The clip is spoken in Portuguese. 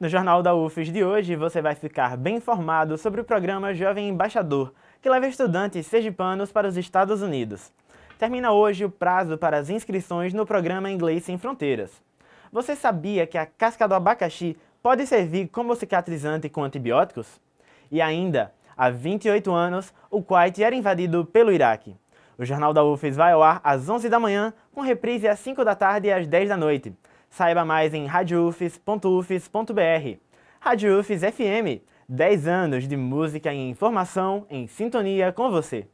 No Jornal da UFES de hoje, você vai ficar bem informado sobre o programa Jovem Embaixador, que leva estudantes sergipanos para os Estados Unidos. Termina hoje o prazo para as inscrições no programa Inglês Sem Fronteiras. Você sabia que a casca do abacaxi pode servir como cicatrizante com antibióticos? E ainda, há 28 anos, o Kuwait era invadido pelo Iraque. O Jornal da UFES vai ao ar às 11 da manhã, com reprise às 5 da tarde e às 10 da noite. Saiba mais em radiofis.ufis.br. Rádio UFIS FM, 10 anos de música e informação em sintonia com você.